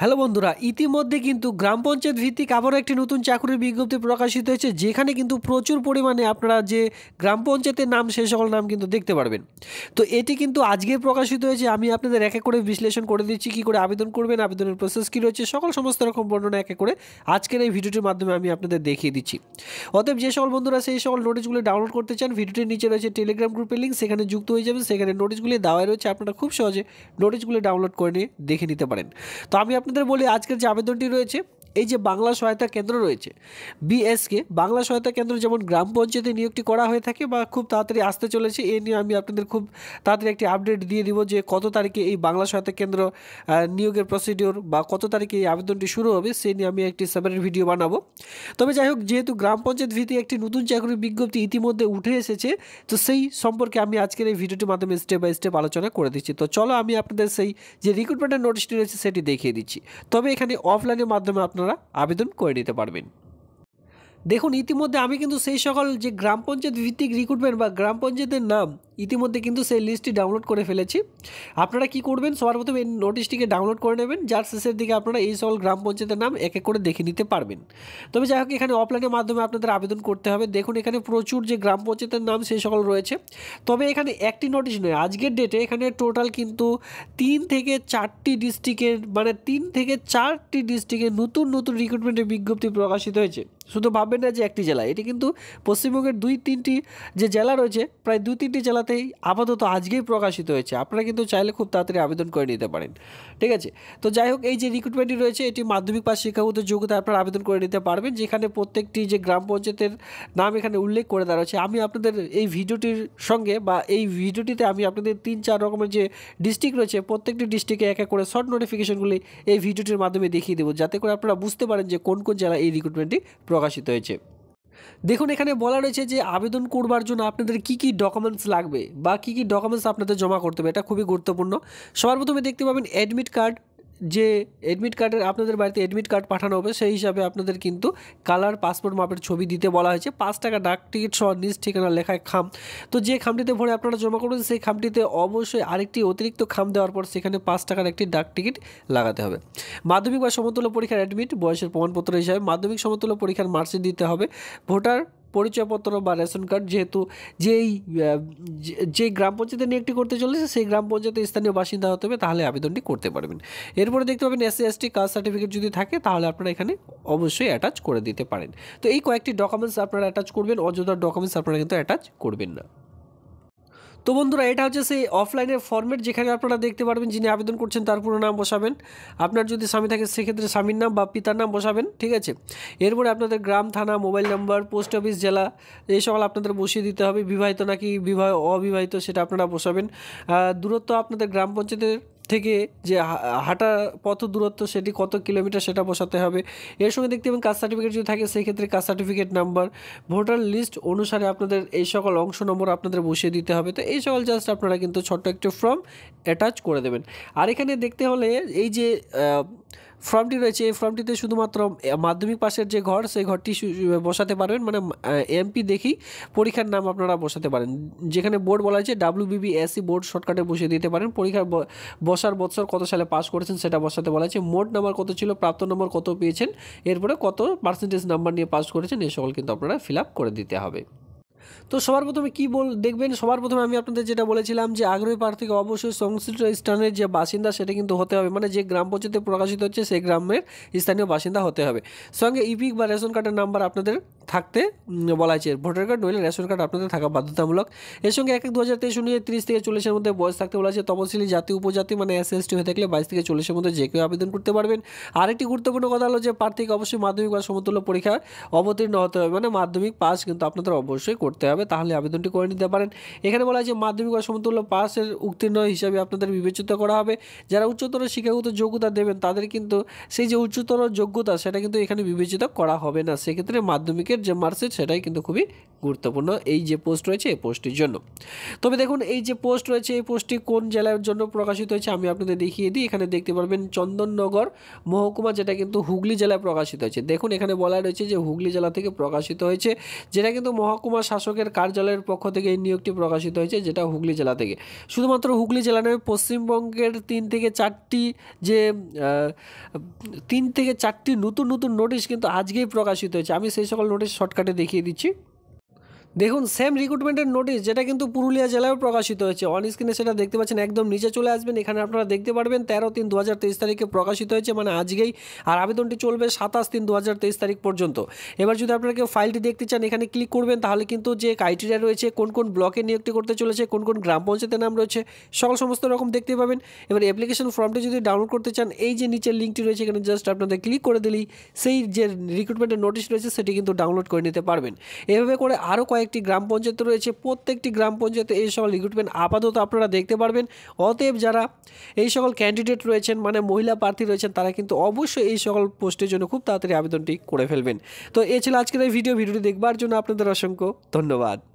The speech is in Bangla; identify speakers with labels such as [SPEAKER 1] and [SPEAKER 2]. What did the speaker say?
[SPEAKER 1] হ্যালো বন্ধুরা ইতিমধ্যে কিন্তু গ্রাম পঞ্চায়েত ভিত্তিক আবারও একটি নতুন চাকরির বিজ্ঞপ্তি প্রকাশিত হয়েছে যেখানে কিন্তু প্রচুর পরিমাণে আপনারা যে গ্রাম পঞ্চায়েতের নাম সেই সকল নাম কিন্তু দেখতে পারবেন তো এটি কিন্তু আজকে প্রকাশিত হয়েছে আমি আপনাদের এক করে বিশ্লেষণ করে দিচ্ছি কী করে আবেদন করবেন আবেদনের প্রসেস কী রয়েছে সকল সমস্ত রকম বর্ণনা এক করে আজকের এই ভিডিওটির মাধ্যমে আমি আপনাদের দেখিয়ে দিচ্ছি অতএব যে সকল বন্ধুরা সেই সকল নোটিশগুলি ডাউনলোড করতে চান ভিডিওটির নিচে রয়েছে টেলিগ্রাম গ্রুপের লিঙ্ক সেখানে যুক্ত হয়ে যাবেন সেখানে নোটিশগুলি দেওয়া রয়েছে আপনারা খুব সহজে নোটিশগুলি ডাউনলোড করে নিয়ে দেখে নিতে পারেন তো আমি আপনাদের বলি আজকের যে আবেদনটি রয়েছে এই যে বাংলা সহায়তা কেন্দ্র রয়েছে বিএসকে বাংলা সহায়তা কেন্দ্র যেমন গ্রাম পঞ্চায়েতে নিয়োগটি করা হয়ে থাকে বা খুব তাড়াতাড়ি আসতে চলেছে এ নিয়ে আমি আপনাদের খুব তাড়াতাড়ি একটি আপডেট দিয়ে দিব যে কত তারিখে এই বাংলা সহায়তা কেন্দ্র নিয়োগের প্রসিডিওর বা কত তারিখে এই আবেদনটি শুরু হবে সে নিয়ে আমি একটি সেপারেট ভিডিও বানাবো তবে যাই হোক যেহেতু গ্রাম পঞ্চায়েত ভিত্তিক একটি নতুন চাকরির বিজ্ঞপ্তি ইতিমধ্যে উঠে এসেছে তো সেই সম্পর্কে আমি আজকের এই ভিডিওটির মাধ্যমে স্টেপ বাই স্টেপ আলোচনা করে দিচ্ছি তো চলো আমি আপনাদের সেই যে রিক্রুটমেন্টের নোটিশটি রয়েছে সেটি দেখিয়ে দিচ্ছি তবে এখানে অফলাইনের মাধ্যমে আপনার আপনারা আবেদন করে নিতে পারবেন দেখুন ইতিমধ্যে আমি কিন্তু সেই সকল যে গ্রাম পঞ্চায়েত ভিত্তিক রিক্রুটমেন্ট বা গ্রাম পঞ্চায়েতের নাম ইতিমধ্যে কিন্তু সেই লিস্টটি ডাউনলোড করে ফেলেছি আপনারা কি করবেন সবার প্রথমে এই নোটিশটিকে ডাউনলোড করে নেবেন যার শেষের দিকে আপনারা এই সকল গ্রাম পঞ্চায়েতের নাম এক এক করে দেখে নিতে পারবেন তবে যাই হোক এখানে অফলাইনের মাধ্যমে আপনাদের আবেদন করতে হবে দেখুন এখানে প্রচুর যে গ্রাম পঞ্চায়েতের নাম সেই সকল রয়েছে তবে এখানে একটি নোটিশ নয় আজকের ডেটে এখানে টোটাল কিন্তু তিন থেকে চারটি ডিস্ট্রিক্টের মানে তিন থেকে চারটি ডিস্ট্রিক্টে নতুন নতুন রিক্রুটমেন্টের বিজ্ঞপ্তি প্রকাশিত হয়েছে শুধু ভাববেন না যে একটি জেলা এটি কিন্তু পশ্চিমবঙ্গের দুই তিনটি যে জেলা রয়েছে প্রায় দুই তিনটি জেলা কলকাতাতেই আপাতত আজকেই প্রকাশিত হয়েছে আপনারা কিন্তু চাইলে খুব তাড়াতাড়ি আবেদন করে নিতে পারেন ঠিক আছে তো যাই হোক এই যে রিক্রুটমেন্টটি রয়েছে এটি মাধ্যমিক পাশ শিক্ষাগত যোগ্যতা আপনারা আবেদন করে নিতে পারবেন যেখানে প্রত্যেকটি যে গ্রাম পঞ্চায়েতের নাম এখানে উল্লেখ করে দেওয়া হয়েছে আমি আপনাদের এই ভিডিওটির সঙ্গে বা এই ভিডিওটিতে আমি আপনাদের তিন চার রকমের যে ডিস্ট্রিক্ট রয়েছে প্রত্যেকটি ডিস্ট্রিক্টে এক এক করে শর্ট নোটিফিকেশনগুলি এই ভিডিওটির মাধ্যমে দেখিয়ে দেবো যাতে করে আপনারা বুঝতে পারেন যে কোন কোন জেলায় এই রিক্রুটমেন্টটি প্রকাশিত হয়েছে দেখুন এখানে বলা রয়েছে যে আবেদন করবার জন্য আপনাদের কি কি ডকুমেন্টস লাগবে বা কি কি ডকুমেন্টস আপনাদের জমা করতে হবে এটা খুবই গুরুত্বপূর্ণ সবার প্রথমে দেখতে পাবেন অ্যাডমিট কার্ড যে অ্যাডমিট কার্ডের আপনাদের বাড়িতে অ্যাডমিট কার্ড পাঠানো হবে সেই হিসাবে আপনাদের কিন্তু কালার পাসপোর্ট মাপের ছবি দিতে বলা হয়েছে পাঁচ টাকা ডাক টিকিট সহ নিজ ঠিকানা লেখায় খাম তো যে খামটিতে ভরে আপনারা জমা করুন সেই খামটিতে অবশ্যই আরেকটি অতিরিক্ত খাম দেওয়ার পর সেখানে পাঁচ টাকার একটি ডাক টিকিট লাগাতে হবে মাধ্যমিক বা সমতুল্য পরীক্ষার অ্যাডমিট বয়সের প্রমাণপত্র হিসাবে মাধ্যমিক সমতুল্য পরীক্ষার মার্কশিট দিতে হবে ভোটার পরিচয়পত্র বা রেশন কার্ড যেহেতু যেই যে গ্রাম পঞ্চায়েতে নিয়োগটি করতে চলেছে সেই গ্রাম পঞ্চায়েতে স্থানীয় বাসিন্দা হতে হবে তাহলে আবেদনটি করতে পারবেন এরপরে দেখতে পাবেন S S T caste certificate যদি থাকে তাহলে আপনারা এখানে অবশ্যই অ্যাটাচ করে দিতে পারেন তো এই কয়েকটি ডকুমেন্টস আপনারা অ্যাটাচ করবেন অযোধ্যার ডকুমেন্টস আপনারা কিন্তু অ্যাটাচ করবেন না তো বন্ধুরা এটা হচ্ছে সেই অফলাইনের ফর্মেট যেখানে আপনারা দেখতে পারবেন যিনি আবেদন করছেন তার পুরো নাম বসাবেন আপনার যদি স্বামী থাকে সেক্ষেত্রে স্বামীর নাম বা পিতার নাম বসাবেন ঠিক আছে এরপরে আপনাদের গ্রাম থানা মোবাইল নাম্বার পোস্ট অফিস জেলা এই সকল আপনাদের বসিয়ে দিতে হবে বিবাহিত নাকি বিবাহ অবিবাহিত সেটা আপনারা বসাবেন দূরত্ব আপনাদের গ্রাম পঞ্চায়েতের থেকে যে হাঁটা কত দূরত্ব সেটি কত কিলোমিটার সেটা বসাতে হবে এর সঙ্গে দেখতে পাবেন কাস্ট সার্টিফিকেট যদি থাকে সেই ক্ষেত্রে caste certificate number voter list অনুসারে আপনাদের এই সকল অংশ নম্বর আপনাদের বসিয়ে দিতে হবে তো এই সকল জাস্ট আপনারা কিন্তু ছোট্ট একটু ফর্ম অ্যাটাচ করে দেবেন আর এখানে দেখতে হলে এই যে ফর্মটি রয়েছে এই ফর্মটিতে শুধুমাত্র মাধ্যমিক পাশের যে ঘর সেই ঘরটি বসাতে পারবেন মানে এমপি দেখি পরীক্ষার নাম আপনারা বসাতে পারেন যেখানে বোর্ড বলা হয়েছে বিবি এসি বোর্ড শর্টকাটে বসিয়ে দিতে পারেন পরীক্ষার বসার বছর কত সালে পাস করেছেন সেটা বসাতে বলা হয়েছে মোট নাম্বার কত ছিল প্রাপ্ত নম্বর কত পেয়েছেন এরপরে কত পার্সেন্টেজ নাম্বার নিয়ে পাস করেছেন এই সকল কিন্তু আপনারা ফিল আপ করে দিতে হবে তো সবার প্রথমে কি বল দেখবেন সবার প্রথমে আমি আপনাদের যেটা বলেছিলাম যে আগ্রহী প্রার্থীকে অবশ্যই সংশ্লিষ্ট স্থানের যে বাসিন্দা সেটা কিন্তু হতে হবে মানে যে গ্রাম পঞ্চায়েতে প্রকাশিত হচ্ছে সেই গ্রামের স্থানীয় বাসিন্দা হতে হবে সঙ্গে ইপিক বা রেশন কার্ডের নাম্বার আপনাদের থাকতে বলা হয়েছে ভোটার কার্ড নইলে রেশন কার্ড আপনাদের থাকা বাধ্যতামূলক এর সঙ্গে এক এক দু হাজার তেইশ অনুযায়ী তিরিশ থেকে চল্লিশের মধ্যে বয়স থাকতে বলা হয়েছে তপশিলি জাতি উপজাতি মানে এস এসটি হয়ে থাকলে বাইশ থেকে চল্লিশের মধ্যে যে কেউ আবেদন করতে পারবেন আরেকটি গুরুত্বপূর্ণ কথা হলো যে প্রার্থীকে অবশ্যই মাধ্যমিক বা সমতুল্য পরীক্ষা অবতীর্ণ হতে হবে মানে মাধ্যমিক পাস কিন্তু আপনাদের অবশ্যই করতে হবে তাহলে আবেদনটি করে নিতে পারেন এখানে বলা হয়েছে মাধ্যমিক বা সমতুল্য পাসের উত্তীর্ণ হিসাবে আপনাদের বিবেচিত করা হবে যারা উচ্চতর শিক্ষাগত যোগ্যতা দেবেন তাদের কিন্তু সেই যে উচ্চতর যোগ্যতা সেটা কিন্তু এখানে বিবেচিত করা হবে না সেক্ষেত্রে মাধ্যমিকের যে মারছে সেটাই কিন্তু খুবই গুরুত্বপূর্ণ এই যে পোস্ট রয়েছে এই পোস্টটির জন্য তবে দেখুন এই যে পোস্ট রয়েছে এই পোস্টটি কোন জেলার জন্য প্রকাশিত হয়েছে আমি আপনাদের দেখিয়ে দিই এখানে দেখতে পারবেন চন্দননগর মহকুমা যেটা কিন্তু হুগলি জেলায় প্রকাশিত হয়েছে দেখুন এখানে বলা রয়েছে যে হুগলি জেলা থেকে প্রকাশিত হয়েছে যেটা কিন্তু মহকুমা শাসকের কার্যালয়ের পক্ষ থেকে এই নিয়োগটি প্রকাশিত হয়েছে যেটা হুগলি জেলা থেকে শুধুমাত্র হুগলি জেলা নয় পশ্চিমবঙ্গের তিন থেকে চারটি যে তিন থেকে চারটি নতুন নতুন নোটিশ কিন্তু আজকেই প্রকাশিত হয়েছে আমি সেই সকল নোটিশ শর্টকাটে দেখিয়ে দিচ্ছি দেখুন সেম রিক্রুটমেন্টের নোটিশ যেটা কিন্তু পুরুলিয়া জেলায়ও প্রকাশিত হয়েছে অন স্ক্রিনে সেটা দেখতে পাচ্ছেন একদম নিচে চলে আসবেন এখানে আপনারা দেখতে পারবেন তেরো তিন দু তারিখে প্রকাশিত হয়েছে মানে আজকেই আর আবেদনটি চলবে সাতাশ তিন দু তারিখ পর্যন্ত এবার যদি আপনারা কেউ ফাইলটি দেখতে চান এখানে ক্লিক করবেন তাহলে কিন্তু যে ক্রাইটেরিয়া রয়েছে কোন কোন ব্লকে নিয়োগটি করতে চলেছে কোন কোন গ্রাম পঞ্চায়েতের নাম রয়েছে সকল সমস্ত রকম দেখতে পাবেন এবার অ্যাপ্লিকেশন ফর্মটি যদি ডাউনলোড করতে চান এই যে নিচের লিঙ্কটি রয়েছে এখানে জাস্ট আপনাদের ক্লিক করে দিলেই সেই যে রিক্রুটমেন্টের নোটিশ রয়েছে সেটি কিন্তু ডাউনলোড করে নিতে পারবেন এভাবে করে আরও কয়েক একটি গ্রাম পঞ্চায়েত রয়েছে প্রত্যেকটি গ্রাম পঞ্চায়েতে এই সকল রিক্রুটমেন্ট আপাতত আপনারা দেখতে পারবেন অতএব যারা এই সকল ক্যান্ডিডেট রয়েছেন মানে মহিলা প্রার্থী রয়েছেন তারা কিন্তু অবশ্যই এই সকল পোস্টের জন্য খুব তাড়াতাড়ি আবেদনটি করে ফেলবেন তো এ ছিল আজকের এই ভিডিও ভিডিওটি দেখবার জন্য আপনাদের অসংখ্য ধন্যবাদ